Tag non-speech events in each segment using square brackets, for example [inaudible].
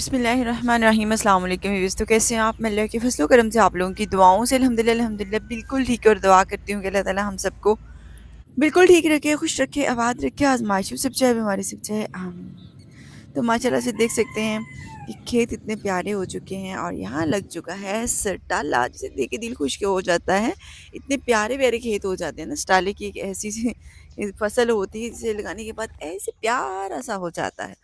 वालेकुम अल्लाम तो कैसे हैं आप मैं अल्लाह के फसलों करम से आप लोगों की दुआओं से अलहमदिल्ला अलहमदिल्ला बिल्कुल ठीक और दुआ करती हूँ कि अल्लाह ताला हम सबको बिल्कुल ठीक रखे खुश रखे आबाद रखे आजमाइशों सब चाहे बीमारी सब चाहे आम तो माशाल्लाह से देख सकते हैं कि खेत इतने प्यारे हो चुके हैं और यहाँ लग चुका है सटाला जिसे देख के दिल खुश हो जाता है इतने प्यारे प्यारे खेत हो जाते हैं ना सटाले की एक ऐसी फसल होती है जिसे लगाने के बाद ऐसे प्यारा सा हो जाता है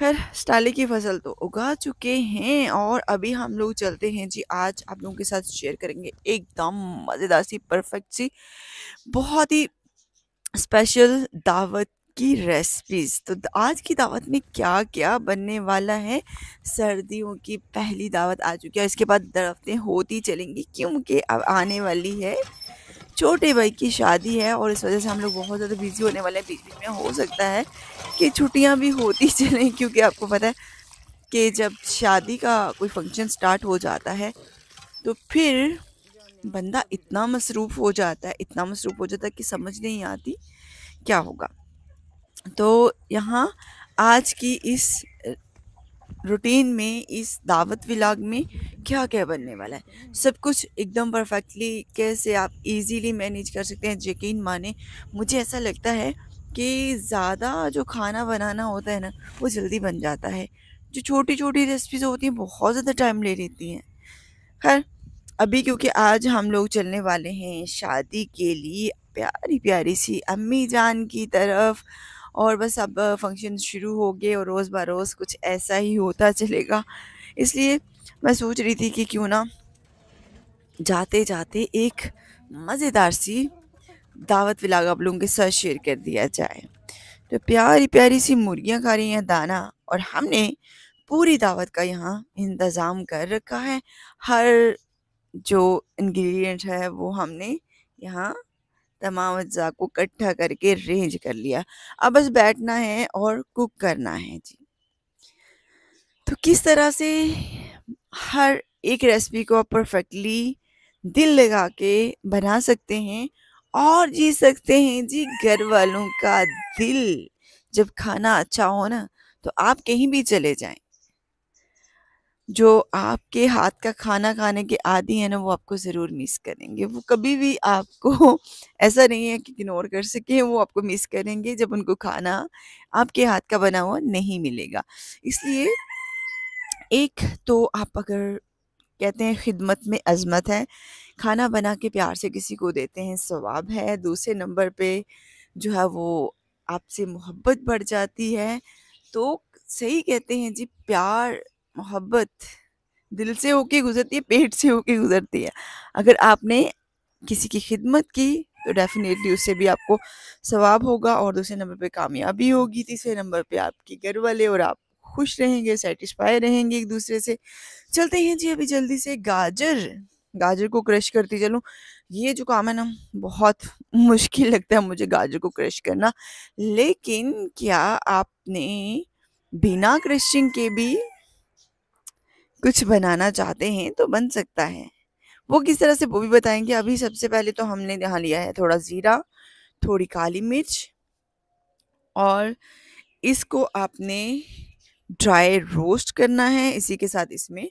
खैर स्टाले की फसल तो उगा चुके हैं और अभी हम लोग चलते हैं जी आज आप लोगों के साथ शेयर करेंगे एकदम मज़ेदार सी परफेक्ट सी बहुत ही स्पेशल दावत की रेसिपीज़ तो आज की दावत में क्या क्या बनने वाला है सर्दियों की पहली दावत आ चुकी है इसके बाद दरफ्तें होती चलेंगी क्योंकि अब आने वाली है छोटे भाई की शादी है और इस वजह से हम लोग बहुत ज़्यादा बिजी होने वाले हैं बीच बीच में हो सकता है कि छुट्टियां भी होती [laughs] चलें क्योंकि आपको पता है कि जब शादी का कोई फंक्शन स्टार्ट हो जाता है तो फिर बंदा इतना मसरूफ़ हो जाता है इतना मसरूफ़ हो जाता है कि समझ नहीं आती क्या होगा तो यहाँ आज की इस रूटीन में इस दावत विलाग में क्या क्या बनने वाला है सब कुछ एकदम परफेक्टली कैसे आप इजीली मैनेज कर सकते हैं यकीन माने मुझे ऐसा लगता है कि ज़्यादा जो खाना बनाना होता है ना वो जल्दी बन जाता है जो छोटी छोटी रेसिपीज़ होती हैं बहुत ज़्यादा टाइम ले लेती हैं खैर अभी क्योंकि आज हम लोग चलने वाले हैं शादी के लिए प्यारी प्यारी सी अम्मी जान की तरफ और बस अब फंक्शन शुरू हो गए और रोज़ बरोज़ रोज़ कुछ ऐसा ही होता चलेगा इसलिए मैं सोच रही थी कि क्यों ना जाते जाते एक मज़ेदार सी दावत विलाग आप लोगों के साथ शेयर कर दिया जाए तो प्यारी प्यारी सी मुर्गियाँ खा रही हैं दाना और हमने पूरी दावत का यहाँ इंतज़ाम कर रखा है हर जो इंग्रेडिएंट है वो हमने यहाँ तमाम अज्जा को इकट्ठा करके रेंज कर लिया अब बस बैठना है और कुक करना है जी तो किस तरह से हर एक रेसिपी को आप परफेक्टली दिल लगा के बना सकते हैं और जी सकते हैं जी घर वालों का दिल जब खाना अच्छा हो ना तो आप कहीं भी चले जाएं जो आपके हाथ का खाना खाने के आदि है ना वो आपको ज़रूर मिस करेंगे वो कभी भी आपको [laughs] ऐसा नहीं है कि इग्नोर कर सके वो आपको मिस करेंगे जब उनको खाना आपके हाथ का बना हुआ नहीं मिलेगा इसलिए एक तो आप अगर कहते हैं खिदमत में अजमत है खाना बना के प्यार से किसी को देते हैं स्वाब है दूसरे नंबर पे जो है वो आपसे मोहब्बत बढ़ जाती है तो सही कहते हैं जी प्यार मोहब्बत दिल से होके गुजरती है पेट से होके गुजरती है अगर आपने किसी की खिदमत की तो डेफिनेटली उससे भी आपको सवाब होगा और दूसरे नंबर पे कामयाबी होगी तीसरे नंबर पे आपके घर वाले और आप खुश रहेंगे सेटिस्फाई रहेंगे एक दूसरे से चलते हैं जी अभी जल्दी से गाजर गाजर को क्रश करती चलूँ ये जो काम है ना बहुत मुश्किल लगता है मुझे गाजर को क्रश करना लेकिन क्या आपने बिना क्रशिंग के भी कुछ बनाना चाहते हैं तो बन सकता है वो किस तरह से वो भी बताएंगे अभी सबसे पहले तो हमने यहाँ लिया है थोड़ा ज़ीरा थोड़ी काली मिर्च और इसको आपने ड्राई रोस्ट करना है इसी के साथ इसमें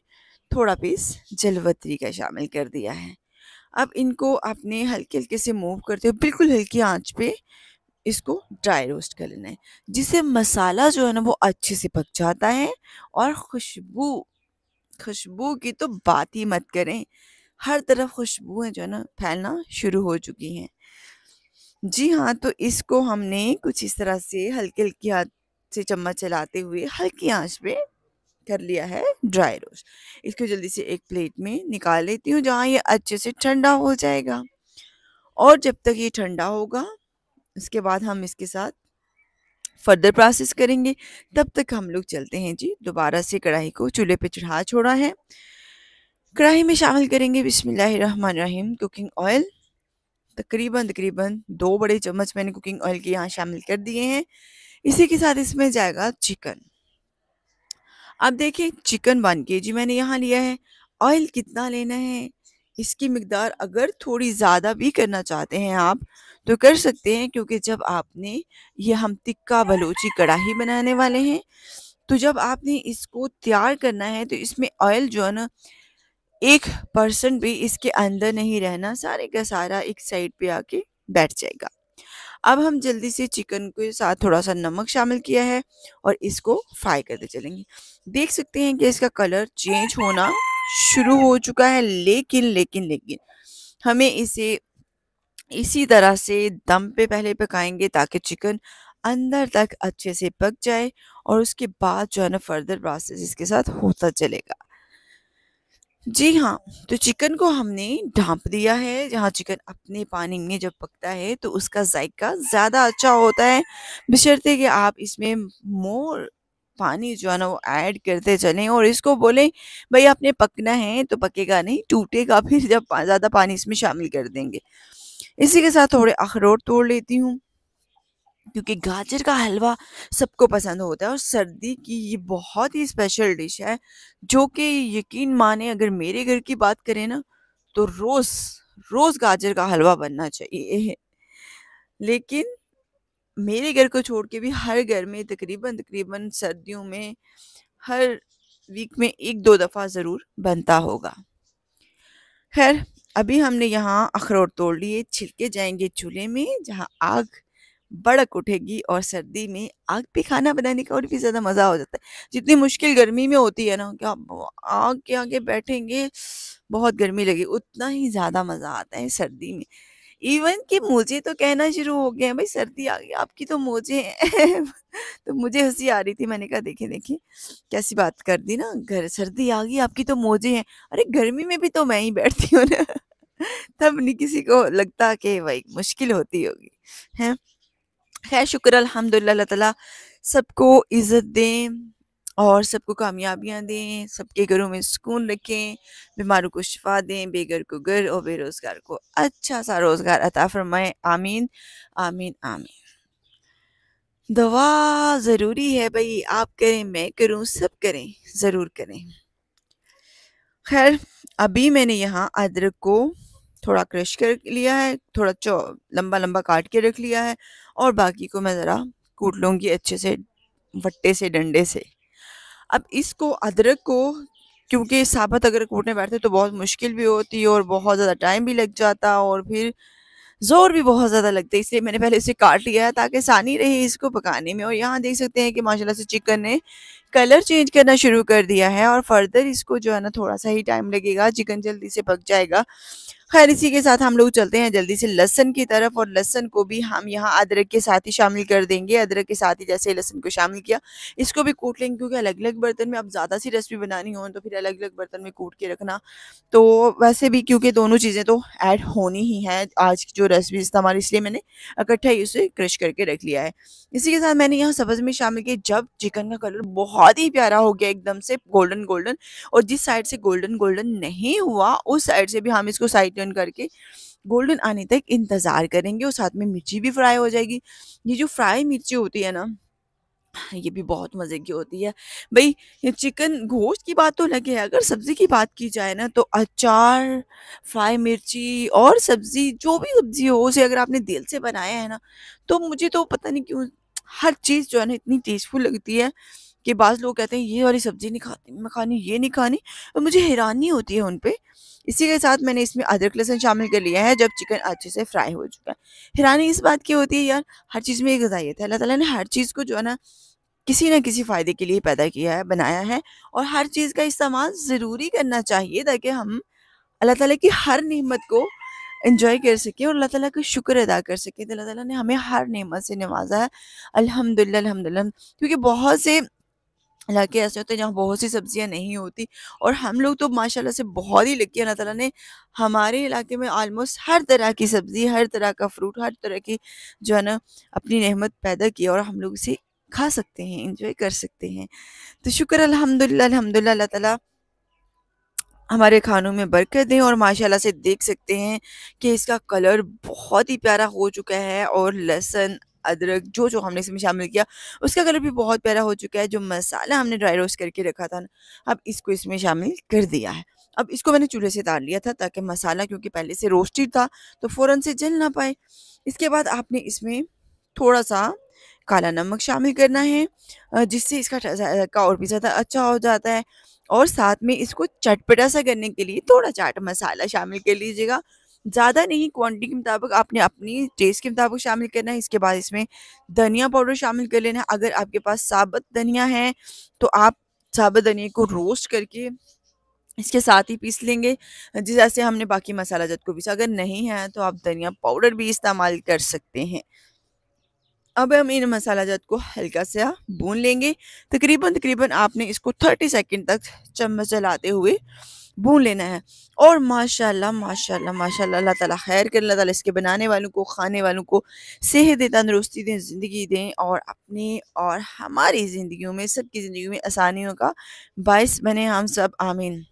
थोड़ा पीस जलवत्री का शामिल कर दिया है अब इनको आपने हल्के हल्के से मूव करते हुए बिल्कुल हल्की आंच पे इसको ड्राई रोस्ट कर लेना है जिससे मसाला जो है ना वो अच्छे से पक जाता है और खुशबू खुशबू की तो बात ही मत करें हर तरफ है जो है ना फैलना शुरू हो चुकी हैं जी हाँ तो इसको हमने कुछ इस तरह से हल्के हल्के हाथ से चम्मच चलाते हुए हल्की आंच पे कर लिया है ड्राई रोस्ट इसको जल्दी से एक प्लेट में निकाल लेती हूँ जहाँ ये अच्छे से ठंडा हो जाएगा और जब तक ये ठंडा होगा उसके बाद हम इसके साथ फर्दर प्रोसेस करेंगे तब तक हम लोग चलते हैं जी दोबारा से कढ़ाई को चूल्हे पे चढ़ा छोड़ा है कढ़ाई में शामिल करेंगे बिसमीम कुकिंग ऑयल तकरीबन तकरीबन दो बड़े चम्मच मैंने कुकिंग ऑयल के यहाँ शामिल कर दिए हैं इसी के साथ इसमें जाएगा चिकन अब देखें चिकन वन के जी मैंने यहाँ लिया है ऑयल कितना लेना है इसकी मकदार अगर थोड़ी ज़्यादा भी करना चाहते हैं आप तो कर सकते हैं क्योंकि जब आपने ये हम तिक्का बलोची कढ़ाही बनाने वाले हैं तो जब आपने इसको तैयार करना है तो इसमें ऑयल जो है ना एक परसेंट भी इसके अंदर नहीं रहना सारे का सारा एक साइड पे आके बैठ जाएगा अब हम जल्दी से चिकन के साथ थोड़ा सा नमक शामिल किया है और इसको फ्राई करते चलेंगे देख सकते हैं कि इसका कलर चेंज होना शुरू हो चुका है लेकिन लेकिन लेकिन हमें इसे इसी तरह से दम पे पहले पकाएंगे ताकि चिकन अंदर तक अच्छे से पक जाए और उसके बाद जो है ना फर्दर प्रोसेस इसके साथ होता चलेगा जी हाँ तो चिकन को हमने ढांप दिया है जहाँ चिकन अपने पानी में जब पकता है तो उसका जायका ज़्यादा अच्छा होता है बशर्ते कि आप इसमें मोर पानी जो है ना वो ऐड करते चलें और इसको बोलें भाई आपने पकना है तो पकेगा नहीं टूटेगा [laughs] फिर जब ज़्यादा पानी इसमें शामिल कर देंगे इसी के साथ थोड़े अखरोट तोड़ लेती हूँ क्योंकि गाजर का हलवा सबको पसंद होता है और सर्दी की ये बहुत ही स्पेशल डिश है जो कि यकीन माने अगर मेरे घर की बात करें ना तो रोज़ रोज़ गाजर का हलवा बनना चाहिए लेकिन मेरे घर को छोड़ के भी हर घर में तकरीबन तकरीबन सर्दियों में हर वीक में एक दो दफ़ा ज़रूर बनता होगा खैर अभी हमने यहाँ अखरोट तोड़ लिए छिलके जाएंगे चूल्हे में जहाँ आग बड़क उठेगी और सर्दी में आग पे खाना बनाने का और भी ज़्यादा मज़ा हो जाता है जितनी मुश्किल गर्मी में होती है ना कि आप आग के आगे बैठेंगे बहुत गर्मी लगी उतना ही ज़्यादा मज़ा आता है सर्दी में इवन कि मुझे तो कहना शुरू हो गया भाई सर्दी आ गई आपकी तो मोजे [laughs] तो मुझे हंसी आ रही थी मैंने कहा देखे देखे कैसी बात कर दी ना घर सर्दी आ गई आपकी तो मोजे हैं अरे गर्मी में भी तो मैं ही बैठती हूँ ना [laughs] तब नहीं किसी को लगता कि भाई मुश्किल होती होगी है खैर शुक्र अलहमदिल्ला तला सबको इज़्ज़त दें और सबको कामयाबियाँ दें सबके घरों में सुकून रखें बीमारों को शफा दें बेघर को घर और बेरोज़गार को अच्छा सा रोज़गार अता फरमाएँ आमीन आमीन आमीन दवा ज़रूरी है भाई आप करें मैं करूँ सब करें ज़रूर करें खैर अभी मैंने यहाँ अदरक को थोड़ा क्रश कर लिया है थोड़ा चौ लंबा लंबा काट के रख लिया है और बाकी को मैं ज़रा कूट लूँगी अच्छे से वट्टे से डंडे से अब इसको अदरक को क्योंकि साबत अगर कूटने बैठते तो बहुत मुश्किल भी होती और बहुत ज़्यादा टाइम भी लग जाता और फिर ज़ोर भी बहुत ज़्यादा लगता है इसलिए मैंने पहले इसे काट लिया है ताकि आसानी रहे इसको पकाने में और यहाँ देख सकते हैं कि माशाल्लाह से चिकन ने कलर चेंज करना शुरू कर दिया है और फर्दर इसको जो है ना थोड़ा सा ही टाइम लगेगा चिकन जल्दी से पक जाएगा खैर इसी के साथ हम लोग चलते हैं जल्दी से लहसन की तरफ और लहसन को भी हम यहाँ अदरक के साथ ही शामिल कर देंगे अदरक के साथ ही जैसे लहसन को शामिल किया इसको भी कूट लेंगे क्योंकि अलग अलग बर्तन में अब ज़्यादा सी रेसिपी बनानी हो तो फिर अलग अलग बर्तन में कूट के रखना तो वैसे भी क्योंकि दोनों चीज़ें तो ऐड होनी ही हैं आज की जो रेसिपी हमारी इसलिए मैंने इकट्ठा ही उसे क्रश करके रख लिया है इसी के साथ मैंने यहाँ सब्ज़ में शामिल किया जब चिकन का कलर बहुत ही प्यारा हो गया एकदम से गोल्डन गोल्डन और जिस साइड से गोल्डन गोल्डन नहीं हुआ उस साइड से भी हम इसको साइड रिटर्न करके गोल्डन आने तक इंतज़ार करेंगे और साथ में मिर्ची भी फ्राई हो जाएगी ये जो फ्राई मिर्ची होती है ना ये भी बहुत मज़े की होती है भाई ये चिकन गोश्त की बात तो लगे अगर सब्ज़ी की बात की जाए ना तो अचार फ्राई मिर्ची और सब्ज़ी जो भी सब्ज़ी हो उसे अगर आपने दिल से बनाया है ना तो मुझे तो पता नहीं क्यों हर चीज़ जो है ना इतनी टेस्टफुल लगती है कि बाज़ लोग कहते हैं ये वाली सब्ज़ी नहीं खाती मैं खानी ये नहीं खानी और मुझे हैरानी होती है उन पर इसी के साथ मैंने इसमें अदरक लहसुन शामिल कर लिया है जब चिकन अच्छे से फ्राई हो चुका है हैरानी इस बात की होती है यार हर चीज़ में एक गजाइत है अल्लाह ताला ने हर चीज़ को जो है ना किसी ना किसी फ़ायदे के लिए पैदा किया है बनाया है और हर चीज़ का इस्तेमाल ज़रूरी करना चाहिए ताकि हम अल्लाह ताला की हर नेमत को इन्जॉय कर सकें और अल्लाह ताला का शुक्र अदा कर सकें तो अल्लाह ताला ने हमें हर नेमत से नवाजा है अल्हम्दुलिल्लाह अल्हम्दुलिल्लाह क्योंकि बहुत से इलाके ऐसे होते तो हैं जहाँ बहुत सी सब्जियाँ नहीं होती और हम लोग तो माशाल्लाह से बहुत ही लकी अल्लाह ताला ने हमारे इलाके में आलमोस्ट हर तरह की सब्ज़ी हर तरह का फ्रूट हर तरह की जो है ना अपनी नहमत पैदा की और हम लोग इसे खा सकते हैं इंजॉय कर सकते हैं तो शुक्र अल्हम्दुलिल्लाह अल्हम्दुलिल्लाह अल्लाह ताला हमारे खानों में बरकत दें और माशाल्लाह से देख सकते हैं कि इसका कलर बहुत ही प्यारा हो चुका है और लहसुन अदरक जो जो हमने इसमें शामिल किया उसका कलर भी बहुत प्यारा हो चुका है जो मसाला हमने ड्राई रोस्ट करके रखा था ना अब इसको इसमें शामिल कर दिया है अब इसको मैंने चूल्हे से डाल लिया था ताकि मसाला क्योंकि पहले से रोस्टेड था तो फ़ौरन से जल ना पाए इसके बाद आपने इसमें थोड़ा सा काला नमक शामिल करना है जिससे इसका का और भी ज़्यादा अच्छा हो जाता है और साथ में इसको चटपटा सा करने के लिए थोड़ा चाट मसाला शामिल कर लीजिएगा ज़्यादा नहीं क्वांटिटी के मुताबिक आपने अपनी टेस्ट के मुताबिक शामिल करना है इसके बाद इसमें धनिया पाउडर शामिल कर लेना है अगर आपके पास साबुत धनिया है तो आप साबुत धनिया को रोस्ट करके इसके साथ ही पीस लेंगे जिस जैसे हमने बाकी मसाला जत को पीसा अगर नहीं है तो आप धनिया पाउडर भी इस्तेमाल कर सकते हैं अब हम इन मसाला जात को हल्का सा भून लेंगे तकरीबन तकरीबन आपने इसको 30 सेकंड तक चम्मच चलाते हुए भून लेना है और माशाल्लाह माशाल्लाह माशाल्लाह अल्लाह ताला खैर कर अल्लाह ताला इसके बनाने वालों को खाने वालों को सेहत दें तंदरुस्ती दें ज़िंदगी दें और अपने और हमारी ज़िंदगियों में सबकी ज़िंदगी में आसानियों का बायस बने हम सब आमीन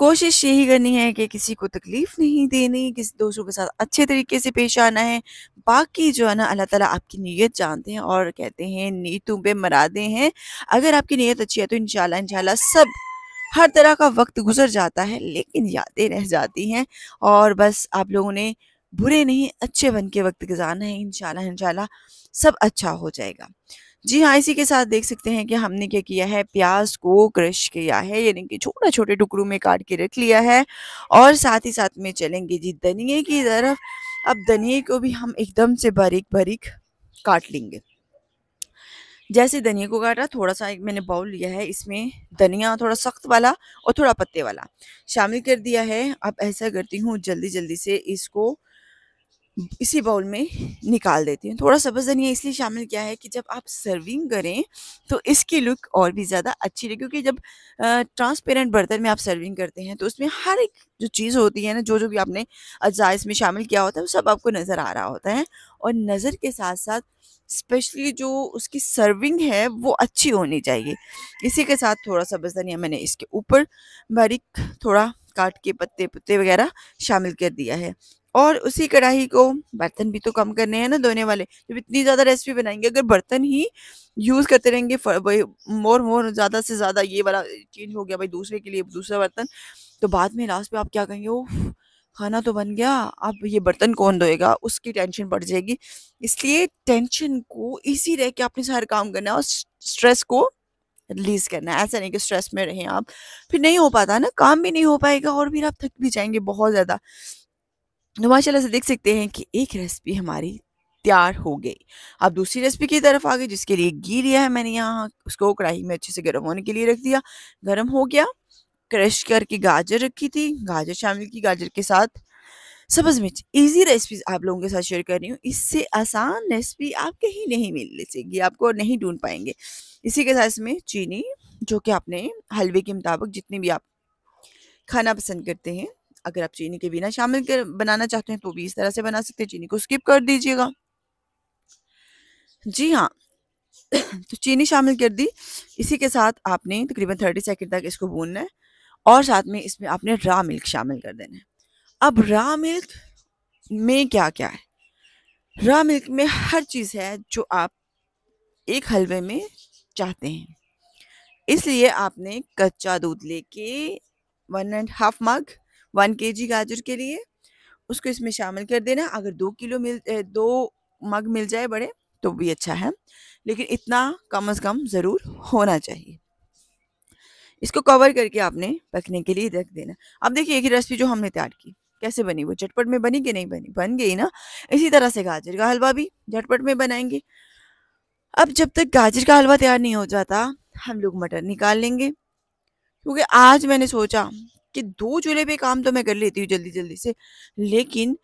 कोशिश यही करनी है कि किसी को तकलीफ नहीं देनी किसी दोस्तों के साथ अच्छे तरीके से पेश आना है बाकी जो है ना अल्लाह ताला आपकी नीयत जानते हैं और कहते हैं नीतों पे मरादे हैं अगर आपकी नीयत अच्छी है तो इन शाला सब हर तरह का वक्त गुजर जाता है लेकिन यादें रह जाती हैं और बस आप लोगों ने बुरे नहीं अच्छे बन के वक्त गुजारना है इनशाला शाला सब अच्छा हो जाएगा जी हाँ इसी के साथ देख सकते हैं कि हमने क्या किया है प्याज को क्रश किया है यानी कि छोटे छोटे टुकड़ों में काट के रख लिया है और साथ ही साथ में चलेंगे जी धनिए की तरफ अब धनिए को भी हम एकदम से बारीक बारीक काट लेंगे जैसे धनिया को काटा थोड़ा सा एक मैंने बाउल लिया है इसमें धनिया थोड़ा सख्त वाला और थोड़ा पत्ते वाला शामिल कर दिया है अब ऐसा करती हूँ जल्दी जल्दी से इसको इसी बाउल में निकाल देती हूँ थोड़ा सा धनिया इसलिए शामिल किया है कि जब आप सर्विंग करें तो इसकी लुक और भी ज़्यादा अच्छी रहे क्योंकि जब ट्रांसपेरेंट बर्तन में आप सर्विंग करते हैं तो उसमें हर एक जो चीज़ होती है ना जो जो भी आपने अज्जा इसमें शामिल किया होता है वो सब आपको नज़र आ रहा होता है और नज़र के साथ साथ स्पेशली जो उसकी सर्विंग है वो अच्छी होनी चाहिए इसी के साथ थोड़ा सा या मैंने इसके ऊपर बारीक थोड़ा काट के पत्ते पत्ते वगैरह शामिल कर दिया है और उसी कढ़ाई को बर्तन भी तो कम करने हैं ना धोने वाले जब इतनी ज़्यादा रेसिपी बनाएंगे अगर बर्तन ही यूज़ करते रहेंगे वही मोर मोर ज़्यादा से ज़्यादा ये वाला चेंज हो गया भाई दूसरे के लिए दूसरा बर्तन तो बाद में लास्ट में आप क्या कहेंगे वो खाना तो बन गया अब ये बर्तन कौन धोएगा उसकी टेंशन बढ़ जाएगी इसलिए टेंशन को इजी रह के आपने सारे काम करना है और स्ट्रेस को रिलीज करना है ऐसा नहीं कि स्ट्रेस में रहें आप फिर नहीं हो पाता ना काम भी नहीं हो पाएगा और फिर आप थक भी जाएंगे बहुत ज़्यादा तो माशाला से देख सकते हैं कि एक रेसिपी हमारी तैयार हो गई अब दूसरी रेसिपी की तरफ आ गई जिसके लिए घी लिया है मैंने यहाँ उसको कढ़ाई में अच्छे से गर्म होने के लिए रख दिया गर्म हो गया क्रश करके गाजर रखी थी गाजर शामिल की गाजर के साथ सब्ज मिर्च इजी रेसिपीज आप लोगों के साथ शेयर कर रही हूँ इससे आसान रेसिपी आप कहीं नहीं मिल सकेगी आपको नहीं ढूंढ पाएंगे इसी के साथ इसमें चीनी जो कि आपने हलवे के मुताबिक जितनी भी आप खाना पसंद करते हैं अगर आप चीनी के बिना शामिल कर बनाना चाहते हैं तो भी इस तरह से बना सकते हैं चीनी को स्किप कर दीजिएगा जी हाँ तो चीनी शामिल कर दी इसी के साथ आपने तकरीबन थर्टी सेकेंड तक इसको भूनना है और साथ में इसमें आपने रा मिल्क शामिल कर देना है अब रा मिल्क में क्या क्या है रा मिल्क में हर चीज़ है जो आप एक हलवे में चाहते हैं इसलिए आपने कच्चा दूध लेके one and half mug one K G गाजर के लिए उसको इसमें शामिल कर देना अगर दो किलो मिल दो मग मिल जाए बड़े तो भी अच्छा है लेकिन इतना कम अज़ कम ज़रूर होना चाहिए इसको कवर करके आपने पकने के लिए रख देना अब देखिए एक ही रेसिपी जो हमने तैयार की कैसे बनी वो झटपट में बनी कि नहीं बनी बन गई ना इसी तरह से गाजर का हलवा भी झटपट में बनाएंगे अब जब तक गाजर का हलवा तैयार नहीं हो जाता हम लोग मटर निकाल लेंगे क्योंकि आज मैंने सोचा कि दो चूल्हे पे काम तो मैं कर लेती हूँ जल्दी जल्दी से लेकिन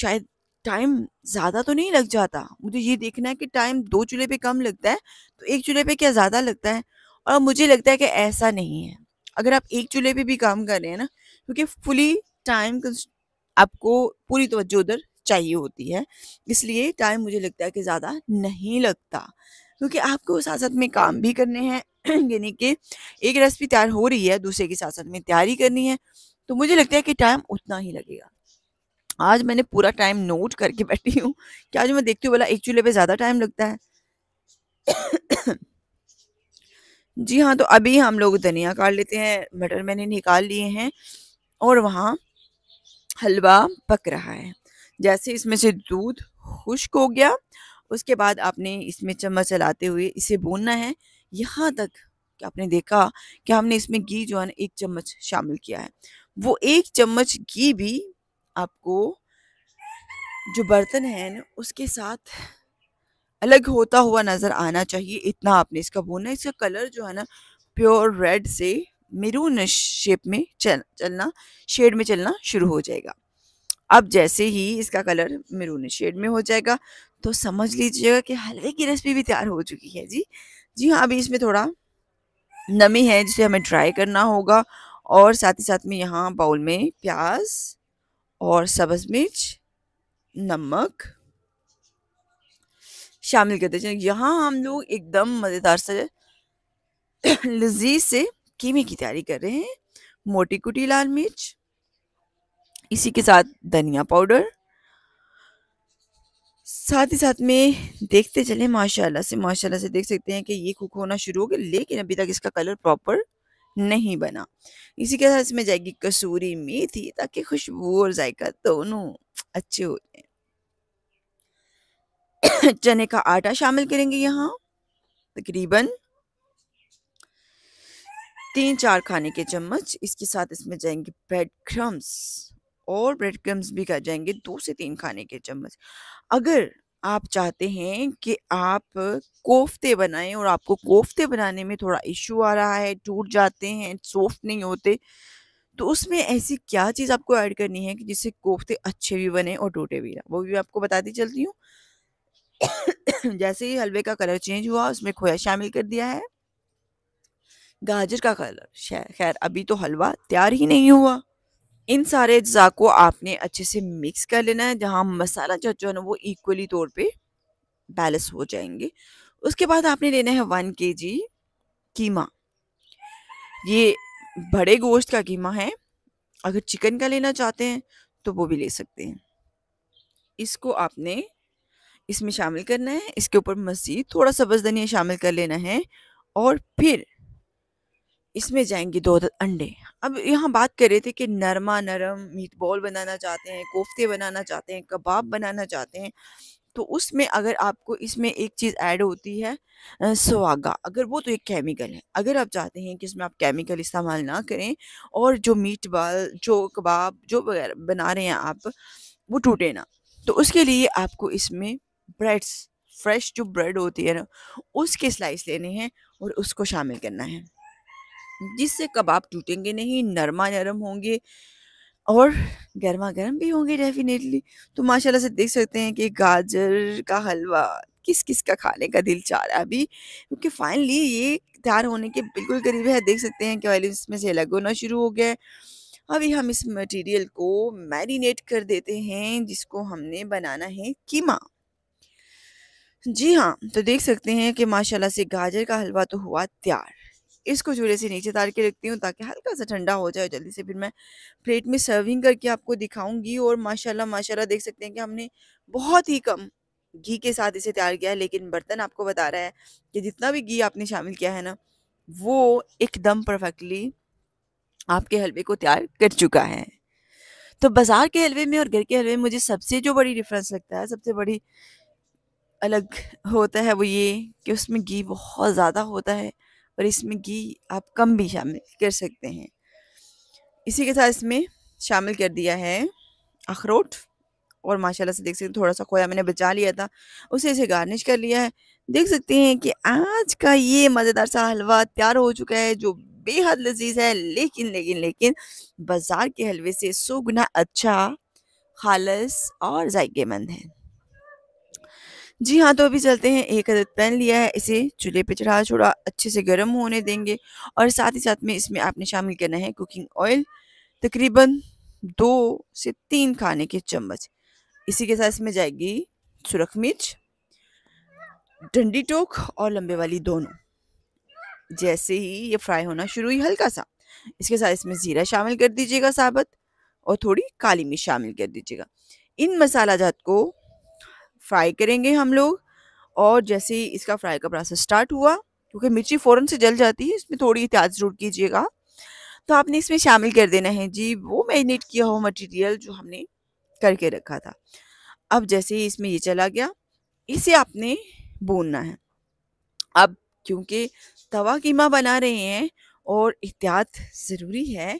शायद टाइम ज़्यादा तो नहीं लग जाता मुझे ये देखना है कि टाइम दो चूल्हे पे कम लगता है तो एक चूल्हे पे क्या ज़्यादा लगता है और मुझे लगता है कि ऐसा नहीं है अगर आप एक चूल्हे पे भी काम कर रहे हैं ना क्योंकि फुली टाइम आपको पूरी तवज्जो उधर चाहिए होती है इसलिए टाइम मुझे लगता है कि ज़्यादा नहीं लगता क्योंकि आपको साथ साथ में काम भी करने हैं [clears throat] यानी कि एक रेसिपी तैयार हो रही है दूसरे के साथ साथ में तैयारी करनी है तो मुझे लगता है कि टाइम उतना ही लगेगा आज मैंने पूरा टाइम नोट करके बैठी हूँ कि आज मैं देखती हूँ बोला एक चूल्हे पे ज़्यादा टाइम लगता है जी हाँ तो अभी हम लोग धनिया काट लेते हैं मटर मैंने निकाल लिए हैं और वहाँ हलवा पक रहा है जैसे इसमें से दूध खुश्क हो गया उसके बाद आपने इसमें चम्मच चलाते हुए इसे भूनना है यहाँ तक कि आपने देखा कि हमने इसमें घी जो है ना एक चम्मच शामिल किया है वो एक चम्मच घी भी आपको जो बर्तन है ना उसके साथ अलग होता हुआ नज़र आना चाहिए इतना आपने इसका बोना है इसका कलर जो है ना प्योर रेड से मेरून शेप में चल चलना शेड में चलना शुरू हो जाएगा अब जैसे ही इसका कलर मेरून शेड में हो जाएगा तो समझ लीजिएगा कि हलवे की रेसिपी भी तैयार हो चुकी है जी जी हाँ अभी इसमें थोड़ा नमी है जिसे हमें ड्राई करना होगा और साथ ही साथ में यहाँ बाउल में प्याज और सब्ज़ मिर्च नमक शामिल करते हैं यहाँ हम लोग एकदम मज़ेदार से [coughs] लजीज से कीमे की तैयारी कर रहे हैं मोटी कुटी लाल मिर्च इसी के साथ धनिया पाउडर साथ ही साथ में देखते चले माशाल्लाह से माशाल्लाह से देख सकते हैं कि ये कुक होना शुरू हो गया लेकिन अभी तक इसका कलर प्रॉपर नहीं बना इसी के साथ इसमें जाएगी कसूरी मेथी ताकि खुशबू और जायका दोनों अच्छे हो जाए [laughs] चने का आटा शामिल करेंगे यहाँ तकरीबन तीन चार खाने के चम्मच इसके साथ इसमें जाएंगे ब्रेड क्रम्स और ब्रेड क्रम्स भी कर जाएंगे दो से तीन खाने के चम्मच अगर आप चाहते हैं कि आप कोफ्ते बनाएं और आपको कोफ्ते बनाने में थोड़ा इशू आ रहा है टूट जाते हैं सॉफ्ट नहीं होते तो उसमें ऐसी क्या चीज़ आपको ऐड करनी है कि जिससे कोफ्ते अच्छे भी बने और टूटे भी ना वो भी आपको बताती चलती हूँ [coughs] जैसे ही हलवे का कलर चेंज हुआ उसमें खोया शामिल कर दिया है गाजर का कलर खैर अभी तो हलवा तैयार ही नहीं हुआ इन सारे अज्जा को आपने अच्छे से मिक्स कर लेना है जहाँ मसाला जो जो है ना वो इक्वली तौर पे बैलेंस हो जाएंगे उसके बाद आपने लेना है वन के जी कीमा ये बड़े गोश्त का कीमा है अगर चिकन का लेना चाहते हैं तो वो भी ले सकते हैं इसको आपने इसमें शामिल करना है इसके ऊपर मज़ीद थोड़ा सा धनिया शामिल कर लेना है और फिर इसमें जाएंगे दो अंडे अब यहाँ बात कर रहे थे कि नरमा नरम मीट बॉल बनाना चाहते हैं कोफ्ते बनाना चाहते हैं कबाब बनाना चाहते हैं तो उसमें अगर आपको इसमें एक चीज़ ऐड होती है सुहागा अगर वो तो एक केमिकल है अगर आप चाहते हैं कि इसमें आप केमिकल इस्तेमाल ना करें और जो मीट बाल जो कबाब जो बना रहे हैं आप वो टूटे ना तो उसके लिए आपको इसमें ब्रेड्स फ्रेश जो ब्रेड होती है ना उसके स्लाइस लेने हैं और उसको शामिल करना है जिससे कबाब टूटेंगे नहीं नरमा नरम होंगे और गर्मा गर्म भी होंगे डेफिनेटली तो माशाल्लाह से देख सकते हैं कि गाजर का हलवा किस किस का खाने का दिल चाह रहा है अभी क्योंकि फाइनली ये तैयार होने के बिल्कुल करीब है देख सकते हैं कि ऑयल इसमें से अलग होना शुरू हो गया अभी हम इस मटेरियल को मैरिनेट कर देते हैं जिसको हमने बनाना है कीमा जी हाँ तो देख सकते हैं कि माशाल्लाह से गाजर का हलवा तो हुआ तैयार इसको चूल्हे से नीचे तार के रखती हूँ ताकि हल्का सा ठंडा हो जाए जल्दी से फिर मैं प्लेट में सर्विंग करके आपको दिखाऊंगी और माशाल्लाह माशाल्लाह देख सकते हैं कि हमने बहुत ही कम घी के साथ इसे तैयार किया है लेकिन बर्तन आपको बता रहा है कि जितना भी घी आपने शामिल किया है ना वो एकदम परफेक्टली आपके हलवे को तैयार कर चुका है तो बाजार के हलवे में और घर के हलवे में मुझे सबसे जो बड़ी डिफरेंस लगता है सबसे बड़ी अलग होता है वो ये कि उसमें घी बहुत ज़्यादा होता है और इसमें घी आप कम भी शामिल कर सकते हैं इसी के साथ इसमें शामिल कर दिया है अखरोट और माशाल्लाह से देख सकते हैं थोड़ा सा खोया मैंने बचा लिया था उसे इसे गार्निश कर लिया है देख सकते हैं कि आज का ये मज़ेदार सा हलवा तैयार हो चुका है जो बेहद लजीज है लेकिन लेकिन लेकिन बाज़ार के हलवे से सौ गुना अच्छा खालस और जायकेमंद है जी हाँ तो अभी चलते हैं एक अदद पैन लिया है इसे चूल्हे पे चढ़ा छोड़ा अच्छे से गर्म होने देंगे और साथ ही साथ में इसमें आपने शामिल करना है कुकिंग ऑयल तकरीबन दो से तीन खाने के चम्मच इसी के साथ इसमें जाएगी सुरख मिर्च डंडी टोक और लंबे वाली दोनों जैसे ही ये फ्राई होना शुरू हुई हल्का सा इसके साथ इसमें ज़ीरा शामिल कर दीजिएगा साबत और थोड़ी काली मिर्च शामिल कर दीजिएगा इन मसाला जात को फ्राई करेंगे हम लोग और जैसे ही इसका फ्राई का प्रोसेस स्टार्ट हुआ क्योंकि मिर्ची फ़ौरन से जल जाती है इसमें थोड़ी एहतियात ज़रूर कीजिएगा तो आपने इसमें शामिल कर देना है जी वो मैरिनेट किया हुआ मटेरियल जो हमने करके रखा था अब जैसे ही इसमें ये चला गया इसे आपने भूनना है अब क्योंकि तवा कीमा बना रहे हैं और एहतियात ज़रूरी है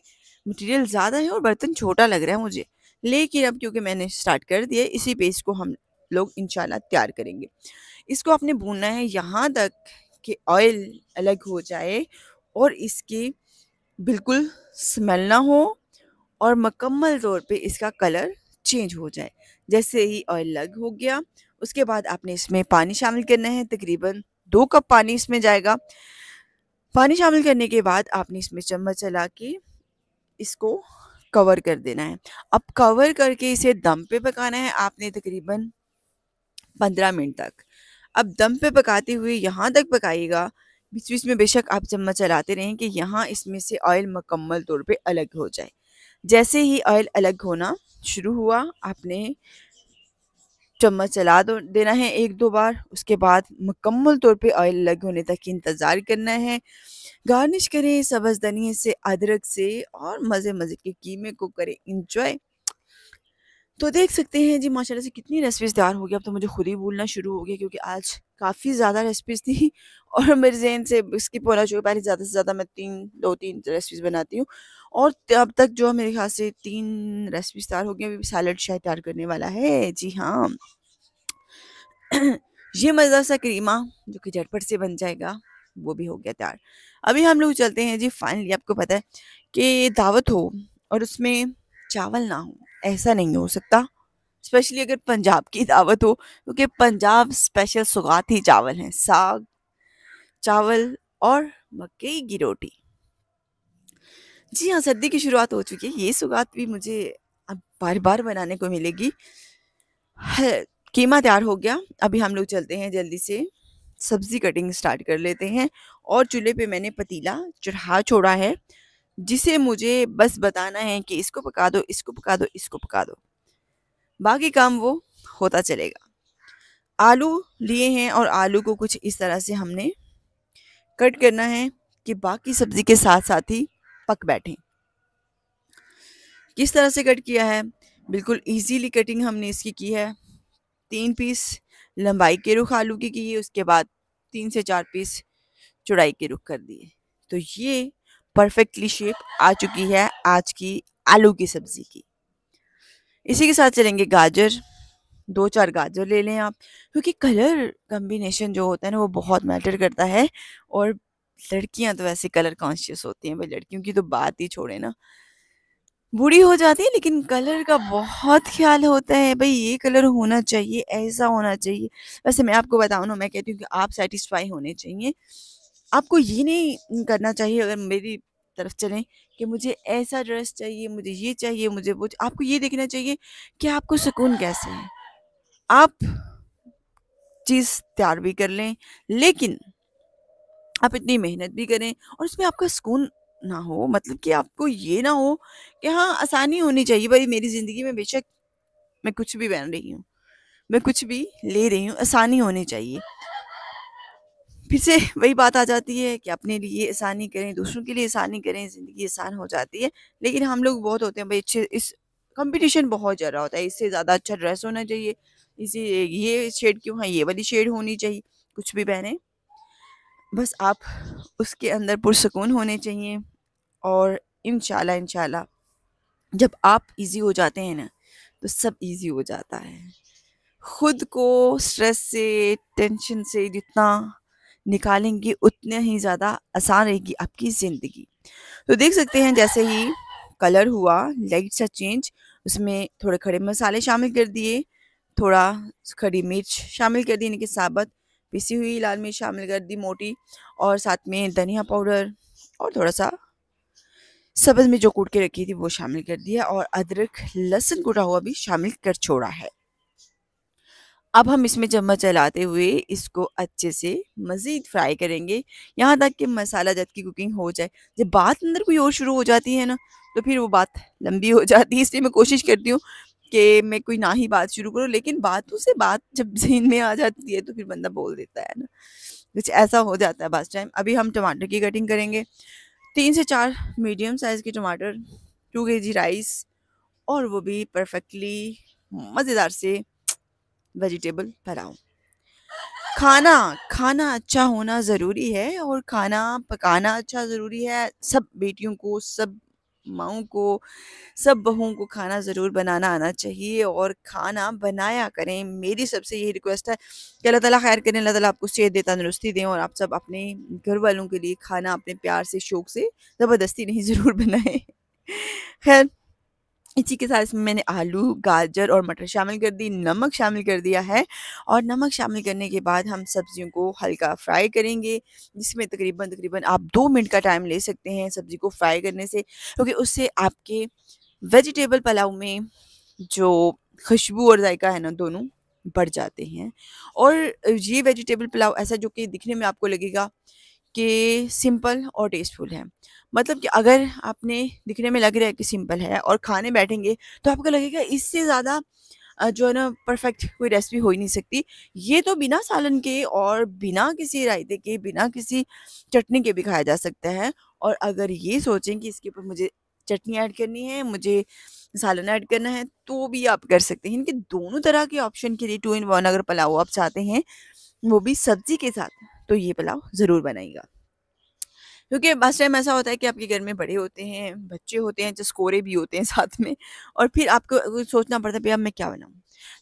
मटेरियल ज़्यादा है और बर्तन छोटा लग रहा है मुझे लेकिन अब क्योंकि मैंने स्टार्ट कर दिया इसी पेस्ट को हम लोग इन तैयार करेंगे इसको आपने भूनना है यहाँ तक कि ऑयल अलग हो जाए और इसकी बिल्कुल स्मेल ना हो और मकम्मल तौर पे इसका कलर चेंज हो जाए जैसे ही ऑयल लग हो गया उसके बाद आपने इसमें पानी शामिल करना है तकरीबन दो कप पानी इसमें जाएगा पानी शामिल करने के बाद आपने इसमें चम्मच चला के इसको कवर कर देना है अब कवर करके इसे दम पे पकाना है आपने तकरीबन पंद्रह मिनट तक अब दम पे पकाते हुए यहाँ तक पकाइएगा बीच बीच में बेशक आप चम्मच चलाते रहें कि यहाँ इसमें से ऑयल मुकम्मल तौर पे अलग हो जाए जैसे ही ऑयल अलग होना शुरू हुआ आपने चम्मच चला दो देना है एक दो बार उसके बाद मुकम्मल तौर पे ऑयल अलग होने तक इंतज़ार करना है गार्निश करें सब्ज़ धनिए से अदरक से और मज़े मज़े के कीमे को करें इंजॉय तो देख सकते हैं जी माशाल्लाह से कितनी रेसिपीज़ तैयार होगी अब तो मुझे खुद ही भूलना शुरू हो गया क्योंकि आज काफ़ी ज़्यादा रेसिपीज़ थी [laughs] और मेरे जहन से स्किप होना शुरू पहले ज़्यादा से ज़्यादा मैं तीन दो तीन रेसिपीज़ बनाती हूँ और अब तक जो मेरे ख्याल से तीन रेसिपीज़ तैयार हो गई अभी सैलड शायद तैयार करने वाला है जी हाँ [clears throat] ये मजा सा करीमा जो कि झटपट से बन जाएगा वो भी हो गया तैयार अभी हम लोग चलते हैं जी फाइनली आपको पता है कि दावत हो और उसमें चावल ना हो ऐसा नहीं हो सकता स्पेशली अगर पंजाब की दावत हो क्योंकि पंजाब स्पेशल सुगाती चावल हैं साग चावल और मकई की रोटी जी हाँ सर्दी की शुरुआत हो चुकी है ये सुगात भी मुझे अब बार बार बनाने को मिलेगी कीमा तैयार हो गया अभी हम लोग चलते हैं जल्दी से सब्जी कटिंग स्टार्ट कर लेते हैं और चूल्हे पे मैंने पतीला चढ़ा छोड़ा है जिसे मुझे बस बताना है कि इसको पका दो इसको पका दो इसको पका दो बाकी काम वो होता चलेगा आलू लिए हैं और आलू को कुछ इस तरह से हमने कट करना है कि बाकी सब्जी के साथ साथ ही पक बैठे किस तरह से कट किया है बिल्कुल इजीली कटिंग हमने इसकी की है तीन पीस लंबाई के रुख आलू की की है उसके बाद तीन से चार पीस चौड़ाई के रुख कर दिए तो ये परफेक्टली शेप आ चुकी है आज की आलू की सब्जी की इसी के साथ चलेंगे गाजर दो चार गाजर ले लें आप क्योंकि कलर कम्बिनेशन जो होता है ना वो बहुत मैटर करता है और लड़कियां तो वैसे कलर कॉन्शियस होती हैं भाई लड़कियों की तो बात ही छोड़े ना बूढ़ी हो जाती है लेकिन कलर का बहुत ख्याल होता है भाई ये कलर होना चाहिए ऐसा होना चाहिए वैसे मैं आपको बताऊँ ना मैं कहती हूँ कि आप सेटिस्फाई होने चाहिए आपको ये नहीं करना चाहिए अगर मेरी तरफ चलें कि मुझे ऐसा ड्रेस चाहिए मुझे ये चाहिए मुझे वो आपको ये देखना चाहिए कि आपको सुकून कैसे है आप चीज़ तैयार भी कर लें लेकिन आप इतनी मेहनत भी करें और उसमें आपका सुकून ना हो मतलब कि आपको ये ना हो कि हाँ आसानी होनी चाहिए भाई मेरी ज़िंदगी में बेशक मैं कुछ भी पहन रही हूँ मैं कुछ भी ले रही हूँ आसानी होनी चाहिए फिर से [laughs] वही बात आ जाती है कि अपने लिए आसानी करें दूसरों के लिए आसानी करें ज़िंदगी आसान हो जाती है लेकिन हम लोग बहुत होते हैं भाई अच्छे इस कंपटीशन बहुत ज़्यादा होता है इससे ज़्यादा अच्छा ड्रेस होना चाहिए इसी ये शेड क्यों है ये वाली शेड होनी चाहिए कुछ भी पहने बस आप उसके अंदर पुरसकून होने चाहिए और इन शह जब आप इजी हो जाते हैं ना तो सब इजी हो जाता है खुद को स्ट्रेस से टेंशन से जितना निकालेंगे उतने ही ज़्यादा आसान रहेगी आपकी ज़िंदगी तो देख सकते हैं जैसे ही कलर हुआ लाइट सा चेंज उसमें थोड़े खड़े मसाले शामिल कर दिए थोड़ा खड़ी मिर्च शामिल कर दी यानी कि साबत पिसी हुई लाल मिर्च शामिल कर दी मोटी और साथ में धनिया पाउडर और थोड़ा सा सब्ज में जो कूट के रखी थी वो शामिल कर दिया और अदरक लहसुन कूटा हुआ भी शामिल कर छोड़ा है अब हम इसमें चम्मच चलाते हुए इसको अच्छे से मज़ीद फ्राई करेंगे यहाँ तक कि मसाला जद की कुकिंग हो जाए जब बात अंदर कोई और शुरू हो जाती है ना तो फिर वो बात लंबी हो जाती है इसलिए मैं कोशिश करती हूँ कि मैं कोई ना ही बात शुरू करूँ लेकिन बातों से बात जब [laughs] जहन में आ जाती है तो फिर बंदा बोल देता है ना कुछ ऐसा हो जाता है बस टाइम अभी हम टमाटर की कटिंग करेंगे तीन से चार मीडियम साइज़ के टमाटर टू के जी राइस और वो भी परफेक्टली मज़ेदार से वेजिटेबल बनाऊँ खाना खाना अच्छा होना ज़रूरी है और खाना पकाना अच्छा ज़रूरी है सब बेटियों को सब माओ को सब बहुओं को खाना ज़रूर बनाना आना चाहिए और खाना बनाया करें मेरी सबसे यही रिक्वेस्ट है कि अल्लाह ताला खैर करें अल्लाह ताला आपको सेहत दे तंदरुस्ती दें और आप सब अपने घर वालों के लिए खाना अपने प्यार से शौक़ से ज़बरदस्ती नहीं ज़रूर बनाएं [laughs] खैर इसी के साथ इसमें मैंने आलू गाजर और मटर शामिल कर दी नमक शामिल कर दिया है और नमक शामिल करने के बाद हम सब्जियों को हल्का फ्राई करेंगे जिसमें तकरीबन तकरीबन आप दो मिनट का टाइम ले सकते हैं सब्ज़ी को फ्राई करने से क्योंकि तो उससे आपके वेजिटेबल पुलाव में जो खुशबू और जायका है ना दोनों बढ़ जाते हैं और ये वेजिटेबल पुलाव ऐसा जो कि दिखने में आपको लगेगा कि सिंपल और टेस्टफुल है मतलब कि अगर आपने दिखने में लग रहा है कि सिंपल है और खाने बैठेंगे तो आपको लगेगा इससे ज़्यादा जो है ना परफेक्ट कोई रेसिपी हो ही नहीं सकती ये तो बिना सालन के और बिना किसी रायते के बिना किसी चटनी के भी खाया जा सकता है और अगर ये सोचें कि इसके ऊपर मुझे चटनी ऐड करनी है मुझे सालन ऐड करना है तो भी आप कर सकते हैं इनके दोनों तरह के ऑप्शन के लिए टू इन वन अगर पलाव आप चाहते हैं वो भी सब्जी के साथ तो ये पुलाव ज़रूर बनाएगा क्योंकि बस टाइम ऐसा होता है कि आपके घर में बड़े होते हैं बच्चे होते हैं चस्कोरे भी होते हैं [laughs] साथ में और फिर आपको सोचना पड़ता है भैया मैं क्या बनाऊँ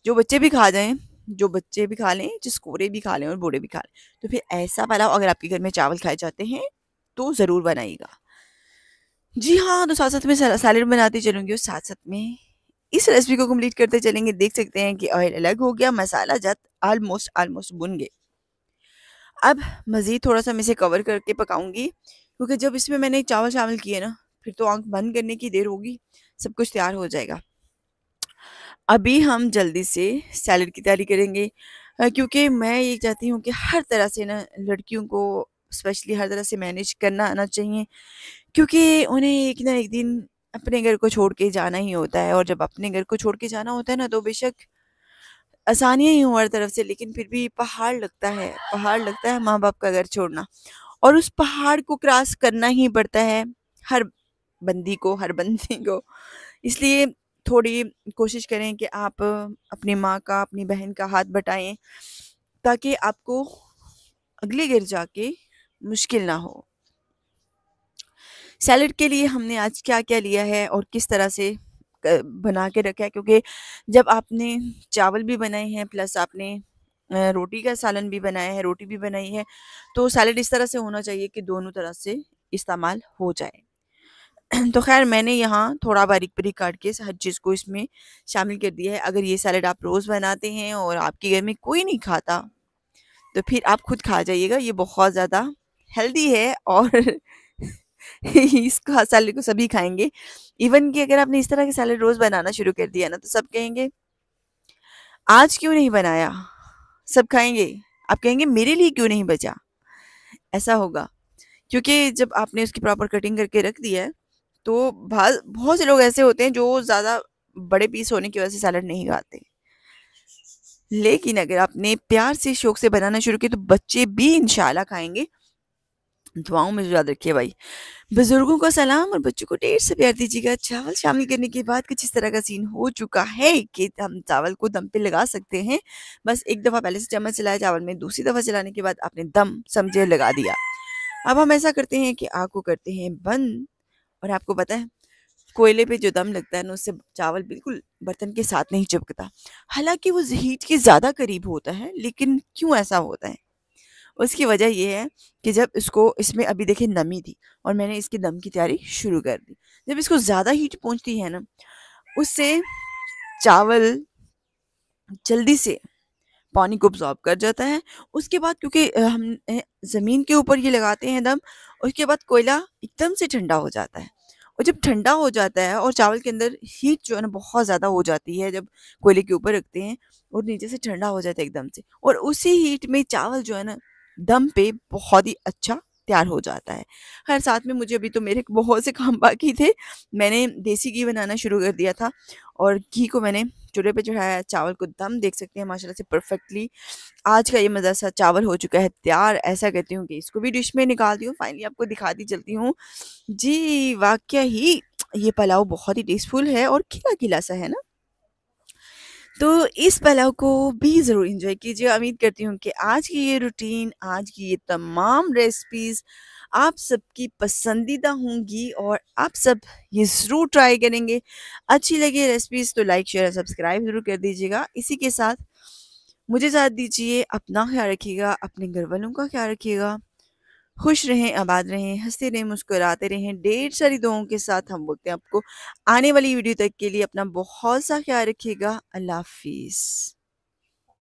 जो बच्चे भी खा जाएँ जो बच्चे भी खा लें चस्कोरे भी खा लें और बूढ़े भी खा लें तो फिर ऐसा पुलाव अगर आपके घर में चावल खाए जाते हैं तो ज़रूर बनाएगा जी हाँ तो साथ साथ में सैलड बनाती चलूँगी और साथ साथ में इस रेसिपी को कंप्लीट करते चलेंगे देख सकते हैं कि ऑयल अलग हो गया मसाला जत आलमोस्ट आलमोस्ट बुन गए अब मज़ीद थोड़ा सा मैं इसे कवर करके पकाऊंगी क्योंकि जब इसमें मैंने चावल शामिल किए ना फिर तो आंख बंद करने की देर होगी सब कुछ तैयार हो जाएगा अभी हम जल्दी से सैलड की तैयारी करेंगे क्योंकि मैं ये चाहती हूँ कि हर तरह से ना लड़कियों को स्पेशली हर तरह से मैनेज करना आना चाहिए क्योंकि उन्हें एक ना एक दिन अपने घर को छोड़ के जाना ही होता है और जब अपने घर को छोड़ के जाना होता है ना तो बेशक आसानियाँ ही हूँ हर तरफ से लेकिन फिर भी पहाड़ लगता है पहाड़ लगता है माँ बाप का घर छोड़ना और उस पहाड़ को क्रॉस करना ही पड़ता है हर बंदी को हर बंदी को इसलिए थोड़ी कोशिश करें कि आप अपनी माँ का अपनी बहन का हाथ बटाएं ताकि आपको अगले गिर जाके मुश्किल ना हो सैलड के लिए हमने आज क्या क्या लिया है और किस तरह से बना के रखा है क्योंकि जब आपने चावल भी बनाए हैं प्लस आपने रोटी का सालन भी बनाया है रोटी भी बनाई है तो सैलड इस तरह से होना चाहिए कि दोनों तरह से इस्तेमाल हो जाए तो खैर मैंने यहाँ थोड़ा बारीक बारीक काट के हर चीज़ को इसमें शामिल कर दिया है अगर ये सैलड आप रोज़ बनाते हैं और आपके घर में कोई नहीं खाता तो फिर आप खुद खा जाइएगा ये बहुत ज़्यादा हेल्दी है और [laughs] इसको सैलेड को सभी खाएंगे इवन कि अगर आपने इस तरह के सैलड रोज बनाना शुरू कर दिया ना तो सब कहेंगे आज क्यों नहीं बनाया सब खाएंगे आप कहेंगे मेरे लिए क्यों नहीं बचा ऐसा होगा क्योंकि जब आपने उसकी प्रॉपर कटिंग करके रख दिया है तो बहुत से लोग ऐसे होते हैं जो ज़्यादा बड़े पीस होने की वजह से सैलड नहीं खाते लेकिन अगर आपने प्यार से शौक से बनाना शुरू किया तो बच्चे भी इनशाला खाएंगे दुआओं में याद रखिए भाई बुजुर्गों को सलाम और बच्चों को ढेर से प्यार दीजिएगा चावल शामिल करने के बाद कुछ इस तरह का सीन हो चुका है कि हम चावल को दम पे लगा सकते हैं बस एक दफ़ा पहले से चम्मच चलाया चावल में दूसरी दफ़ा चलाने के बाद आपने दम समझे लगा दिया अब हम ऐसा करते हैं कि आग को करते हैं बंद और आपको पता है कोयले पे जो दम लगता है ना उससे चावल बिल्कुल बर्तन के साथ नहीं चिपकता हालांकि वो हीट के ज़्यादा करीब होता है लेकिन क्यों ऐसा होता है उसकी वजह यह है कि जब इसको इसमें अभी देखे नमी थी और मैंने इसके दम की तैयारी शुरू कर दी जब इसको ज़्यादा हीट पहुँचती है ना उससे चावल जल्दी से पानी को ऑब्जॉर्ब कर जाता है उसके बाद क्योंकि हम ज़मीन के ऊपर ये लगाते हैं दम उसके बाद कोयला एकदम से ठंडा हो जाता है और जब ठंडा हो जाता है और चावल के अंदर हीट जो है ना बहुत ज़्यादा हो जाती है जब कोयले के ऊपर रखते हैं और नीचे से ठंडा हो जाता है एकदम से और उसी हीट में चावल जो है ना दम पे बहुत ही अच्छा तैयार हो जाता है हर साथ में मुझे अभी तो मेरे बहुत से काम बाकी थे मैंने देसी घी बनाना शुरू कर दिया था और घी को मैंने चूल्हे पे चढ़ाया चावल को दम देख सकते हैं माशाल्लाह से परफेक्टली आज का ये मज़ा सा चावल हो चुका है तैयार ऐसा कहती हूँ कि इसको भी डिश में निकालती हूँ फाइनली आपको दिखाती चलती हूँ जी वाक्य ही ये पुलाव बहुत ही टेस्टफुल है और खिला खिला सा है ना तो इस पलाव को भी ज़रूर इंजॉय कीजिए उम्मीद करती हूँ कि आज की ये रूटीन आज की ये तमाम रेसिपीज़ आप सबकी पसंदीदा होंगी और आप सब ये ज़रूर ट्राई करेंगे अच्छी लगी रेसिपीज़ तो लाइक शेयर और सब्सक्राइब ज़रूर कर दीजिएगा इसी के साथ मुझे साथ दीजिए अपना ख्याल रखिएगा अपने घर वालों का ख्याल रखिएगा खुश रहें आबाद रहें हंसते रहें मुस्कुराते रहें ढेर सारी दुआओं के साथ हम बोलते हैं आपको आने वाली वीडियो तक के लिए अपना बहुत सा ख्याल रखिएगा अल्लाह हाफिज़